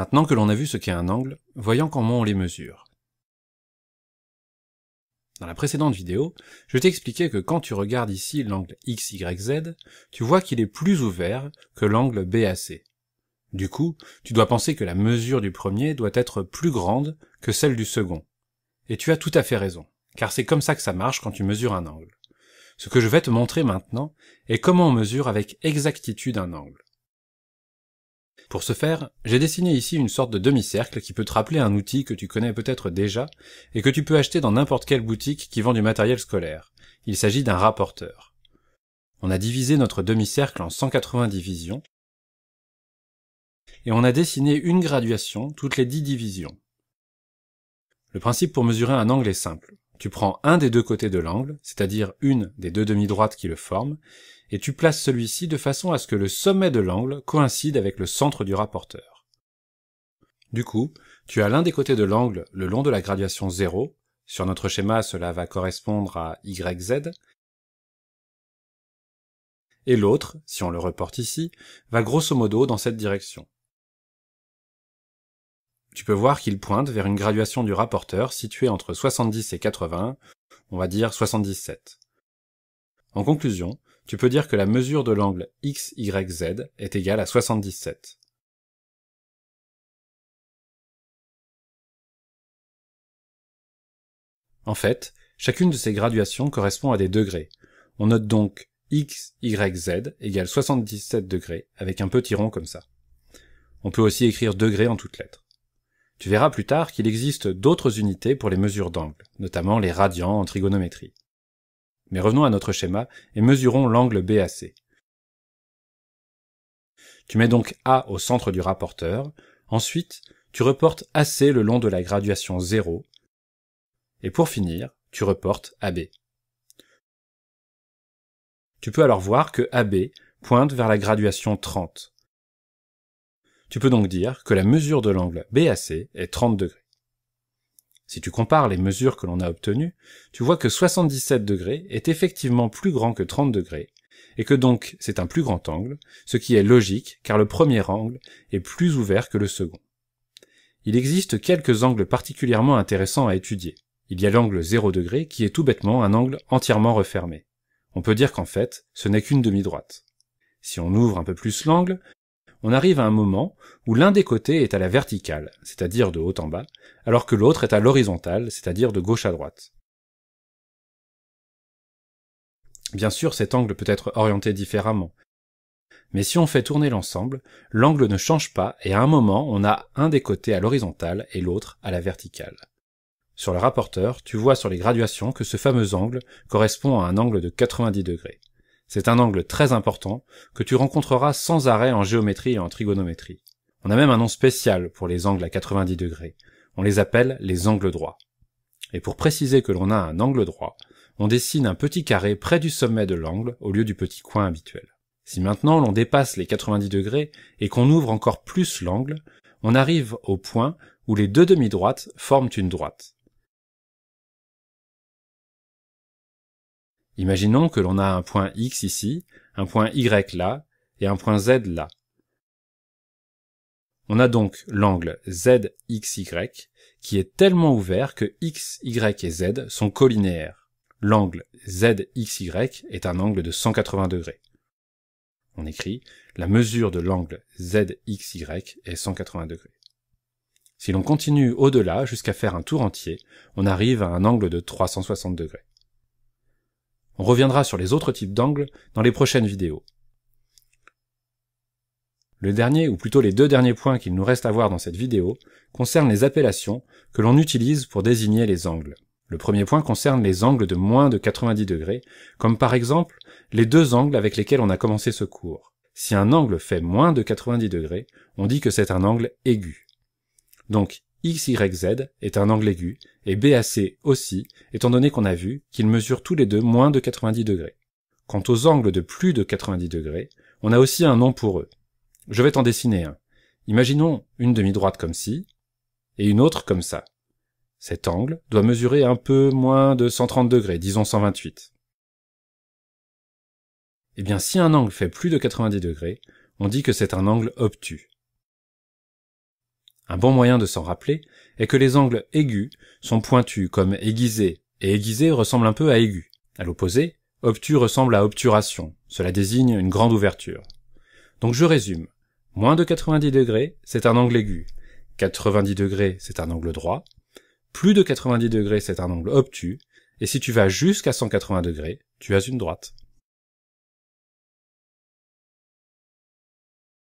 Maintenant que l'on a vu ce qu'est un angle, voyons comment on les mesure. Dans la précédente vidéo, je t'expliquais que quand tu regardes ici l'angle XYZ, tu vois qu'il est plus ouvert que l'angle BAC. Du coup, tu dois penser que la mesure du premier doit être plus grande que celle du second. Et tu as tout à fait raison, car c'est comme ça que ça marche quand tu mesures un angle. Ce que je vais te montrer maintenant est comment on mesure avec exactitude un angle. Pour ce faire, j'ai dessiné ici une sorte de demi-cercle qui peut te rappeler un outil que tu connais peut-être déjà et que tu peux acheter dans n'importe quelle boutique qui vend du matériel scolaire. Il s'agit d'un rapporteur. On a divisé notre demi-cercle en 180 divisions et on a dessiné une graduation toutes les 10 divisions. Le principe pour mesurer un angle est simple. Tu prends un des deux côtés de l'angle, c'est-à-dire une des deux demi-droites qui le forment, et tu places celui-ci de façon à ce que le sommet de l'angle coïncide avec le centre du rapporteur. Du coup, tu as l'un des côtés de l'angle le long de la graduation 0, sur notre schéma cela va correspondre à YZ, et l'autre, si on le reporte ici, va grosso modo dans cette direction. Tu peux voir qu'il pointe vers une graduation du rapporteur située entre 70 et 80, on va dire 77. En conclusion, tu peux dire que la mesure de l'angle XYZ est égale à 77. En fait, chacune de ces graduations correspond à des degrés. On note donc x, y, égale 77 degrés avec un petit rond comme ça. On peut aussi écrire degrés en toutes lettres. Tu verras plus tard qu'il existe d'autres unités pour les mesures d'angle, notamment les radians en trigonométrie. Mais revenons à notre schéma et mesurons l'angle BAC. Tu mets donc A au centre du rapporteur, ensuite tu reportes AC le long de la graduation 0, et pour finir, tu reportes AB. Tu peux alors voir que AB pointe vers la graduation 30. Tu peux donc dire que la mesure de l'angle BAC est 30 si tu compares les mesures que l'on a obtenues, tu vois que 77 degrés est effectivement plus grand que 30 degrés, et que donc c'est un plus grand angle, ce qui est logique car le premier angle est plus ouvert que le second. Il existe quelques angles particulièrement intéressants à étudier. Il y a l'angle 0 degré qui est tout bêtement un angle entièrement refermé. On peut dire qu'en fait, ce n'est qu'une demi-droite. Si on ouvre un peu plus l'angle, on arrive à un moment où l'un des côtés est à la verticale, c'est-à-dire de haut en bas, alors que l'autre est à l'horizontale, c'est-à-dire de gauche à droite. Bien sûr, cet angle peut être orienté différemment. Mais si on fait tourner l'ensemble, l'angle ne change pas et à un moment, on a un des côtés à l'horizontale et l'autre à la verticale. Sur le rapporteur, tu vois sur les graduations que ce fameux angle correspond à un angle de 90 degrés. C'est un angle très important que tu rencontreras sans arrêt en géométrie et en trigonométrie. On a même un nom spécial pour les angles à 90 degrés. On les appelle les angles droits. Et pour préciser que l'on a un angle droit, on dessine un petit carré près du sommet de l'angle au lieu du petit coin habituel. Si maintenant l'on dépasse les 90 degrés et qu'on ouvre encore plus l'angle, on arrive au point où les deux demi-droites forment une droite. Imaginons que l'on a un point X ici, un point Y là, et un point Z là. On a donc l'angle ZXY qui est tellement ouvert que X, Y et Z sont collinéaires. L'angle ZXY est un angle de 180 On écrit la mesure de l'angle ZXY est 180 Si l'on continue au-delà jusqu'à faire un tour entier, on arrive à un angle de 360 on reviendra sur les autres types d'angles dans les prochaines vidéos. Le dernier, ou plutôt les deux derniers points qu'il nous reste à voir dans cette vidéo, concernent les appellations que l'on utilise pour désigner les angles. Le premier point concerne les angles de moins de 90 degrés, comme par exemple les deux angles avec lesquels on a commencé ce cours. Si un angle fait moins de 90 degrés, on dit que c'est un angle aigu. Donc, XYZ est un angle aigu, et BAC aussi, étant donné qu'on a vu qu'ils mesurent tous les deux moins de 90 degrés. Quant aux angles de plus de 90 degrés, on a aussi un nom pour eux. Je vais t'en dessiner un. Imaginons une demi-droite comme ci, et une autre comme ça. Cet angle doit mesurer un peu moins de 130 degrés, disons 128. Eh bien, si un angle fait plus de 90 degrés, on dit que c'est un angle obtus. Un bon moyen de s'en rappeler est que les angles aigus sont pointus comme aiguisés, et aiguisé ressemble un peu à aigu. À l'opposé, obtus ressemble à obturation. Cela désigne une grande ouverture. Donc je résume. Moins de 90 degrés, c'est un angle aigu. 90 degrés, c'est un angle droit. Plus de 90 degrés, c'est un angle obtus. Et si tu vas jusqu'à 180 degrés, tu as une droite.